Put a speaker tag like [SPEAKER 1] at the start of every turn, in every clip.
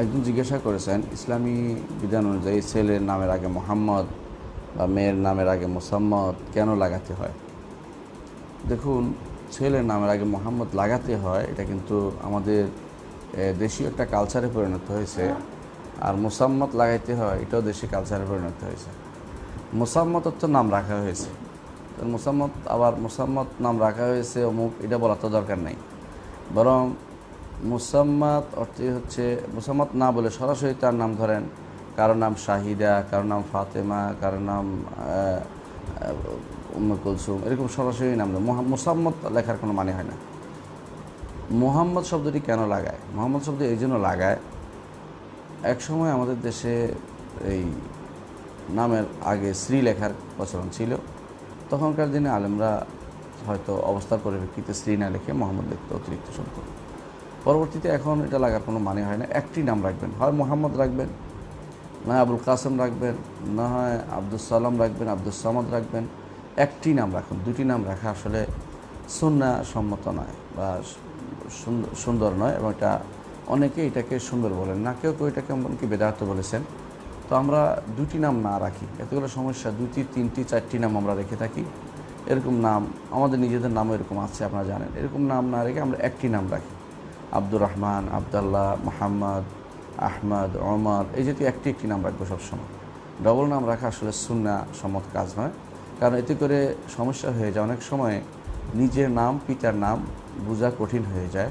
[SPEAKER 1] একজন জিজ্ঞাসা করেছেন ইসলামী বিধান অনুযায়ী ছেলের নামের আগে মোহাম্মদ বা মেয়ের নামের আগে মোসাম্মদ কেন লাগাতে হয় দেখুন ছেলের নামের আগে মোহাম্মদ লাগাতে হয় এটা কিন্তু আমাদের দেশীয় একটা কালচারে পরিণত হয়েছে আর মোসাম্মত লাগাইতে হয় এটাও দেশি কালচারে পরিণত হয়েছে মোসাম্মত তো নাম রাখা হয়েছে মোসাম্মত আবার মোসাম্মত নাম রাখা হয়েছে অমুক এটা বলার তো দরকার নেই বরং মুসাম্মাত অর্থে হচ্ছে মুসাম্মাত না বলে সরাসরি তার নাম ধরেন কারো নাম শাহিদা কারো নাম ফাতেমা কারো নাম উম্মে কুলসুম এরকম সরাসরি নাম মুসাম্মত লেখার কোনো মানে হয় না মোহাম্মদ শব্দটি কেন লাগায় মোহাম্মদ শব্দ এই জন্য লাগায় একসময় আমাদের দেশে এই নামের আগে শ্রী লেখার প্রচলন ছিল তখনকার দিনে আলেমরা হয়তো অবস্থার পরিপ্রেক্ষিতে শ্রী না লিখে মোহাম্মদ লিখতে অতিরিক্ত শব্দ পরবর্তীতে এখন এটা লাগার কোনো মানে হয় না একটি নাম রাখবেন হয় মোহাম্মদ রাখবেন না আবুল কাসেম রাখবেন না হয় আব্দুল সালাম রাখবেন আব্দুল সামাদ রাখবেন একটি নাম রাখুন দুটি নাম রাখা আসলে সুন্না সম্মত নয় বা সুন্দর নয় এবং এটা অনেকে এটাকে সুন্দর বলেন না কেউ কেউ এটাকে কি বেদার্থ বলেছেন তো আমরা দুটি নাম না রাখি এতগুলো সমস্যা দুটি তিনটি চারটি নাম আমরা রেখে থাকি এরকম নাম আমাদের নিজেদের নামও এরকম আছে আপনারা জানেন এরকম নাম না রেখে আমরা একটি নাম রাখি আব্দুর রহমান আবদাল্লাহ মোহাম্মদ আহমদ ওমর এই জাতীয় একটি একটি নাম রাখবো সবসময় ডবল নাম রাখা আসলে সুন্না সম্মত কাজ নয় কারণ এতে করে সমস্যা হয়ে যায় অনেক সময় নিজের নাম পিতার নাম বোঝা কঠিন হয়ে যায়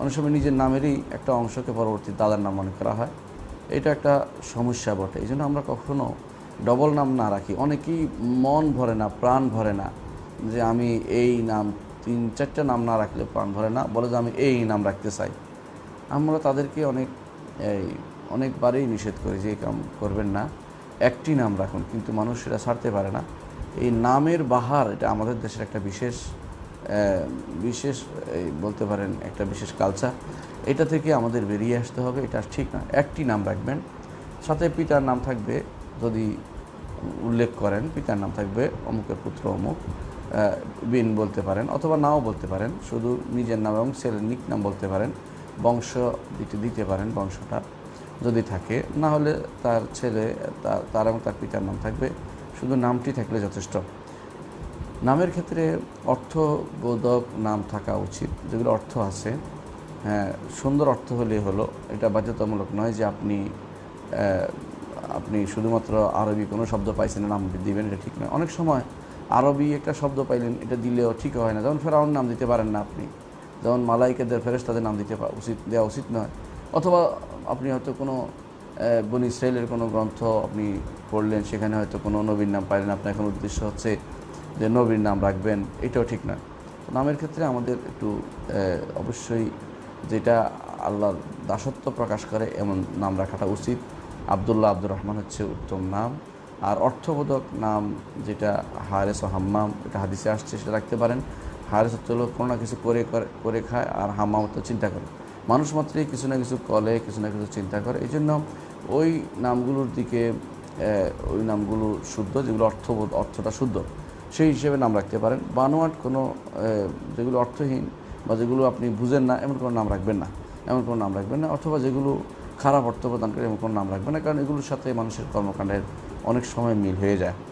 [SPEAKER 1] অনেক সময় নিজের নামেরই একটা অংশকে পরবর্তী দাদার নাম মনে করা হয় এটা একটা সমস্যা বটে এই জন্য আমরা কখনও ডবল নাম না রাখি অনেকেই মন ভরে না প্রাণ ভরে না যে আমি এই নাম তিন চারটা নাম না রাখলে প্রাণ ভরে না বলে যে আমি এই নাম রাখতে চাই আমরা তাদেরকে অনেক এই অনেকবারেই নিষেধ করি যে এই কাম করবেন না একটি নাম রাখুন কিন্তু মানুষ সেটা ছাড়তে পারে না এই নামের বাহার এটা আমাদের দেশের একটা বিশেষ বিশেষ বলতে পারেন একটা বিশেষ কালচার এটা থেকে আমাদের বেরিয়ে আসতে হবে এটা ঠিক না একটি নাম রাখবেন সাথে পিতার নাম থাকবে যদি উল্লেখ করেন পিতার নাম থাকবে অমুকের পুত্র অমুক বিন বলতে পারেন অথবা নাও বলতে পারেন শুধু নিজের নাম এবং ছেলের নিক নাম বলতে পারেন বংশ দিতে দিতে পারেন বংশটা যদি থাকে না হলে তার ছেলে তার এবং তার পিতার নাম থাকবে শুধু নামটি থাকলে যথেষ্ট নামের ক্ষেত্রে অর্থবোধক নাম থাকা উচিত যেগুলো অর্থ আছে হ্যাঁ সুন্দর অর্থ হলে হলো এটা বাধ্যতামূলক নয় যে আপনি আপনি শুধুমাত্র আরবি কোনো শব্দ পাইছেন নাম দিবেন এটা ঠিক নয় অনেক সময় আরবি একটা শব্দ পাইলেন এটা দিলেও ঠিক হয় না যেমন ফেরাউন নাম দিতে পারেন না আপনি যেমন মালাইকাদের ফেরেস্তাদের নাম দিতে উচিত দেওয়া উচিত নয় অথবা আপনি হয়তো কোনো বনি সেলের কোনো গ্রন্থ আপনি পড়লেন সেখানে হয়তো কোনো নবীর নাম পাইলেন আপনার এখন উদ্দেশ্য হচ্ছে যে নবীর নাম রাখবেন এটাও ঠিক নয় নামের ক্ষেত্রে আমাদের একটু অবশ্যই যেটা আল্লাহর দাসত্ব প্রকাশ করে এমন নাম রাখাটা উচিত আবদুল্লাহ আব্দুর রহমান হচ্ছে উত্তম নাম আর অর্থবোধক নাম যেটা হায়ারেস ও হাম্মাম এটা হাদিসে আসছে সেটা রাখতে পারেন হারেস হচ্ছে হলো কোনো না কিছু করে করে খায় আর হাম্মাম হচ্ছে চিন্তা করে মানুষ মাত্রই কিছু না কিছু কলে কিছু না কিছু চিন্তা করে এই জন্য ওই নামগুলোর দিকে ওই নামগুলো শুদ্ধ যেগুলো অর্থবোধ অর্থটা শুদ্ধ সেই হিসেবে নাম রাখতে পারেন বানোয়াট কোনো যেগুলো অর্থহীন বা যেগুলো আপনি বুঝেন না এমন কোনো নাম রাখবেন না এমন কোনো নাম রাখবেন না অথবা যেগুলো খারাপ অর্থ প্রদান করে এমন কোনো নাম রাখবেন না কারণ এগুলোর সাথে মানুষের কর্মকাণ্ডের অনেক সময় মিল হয়ে যায়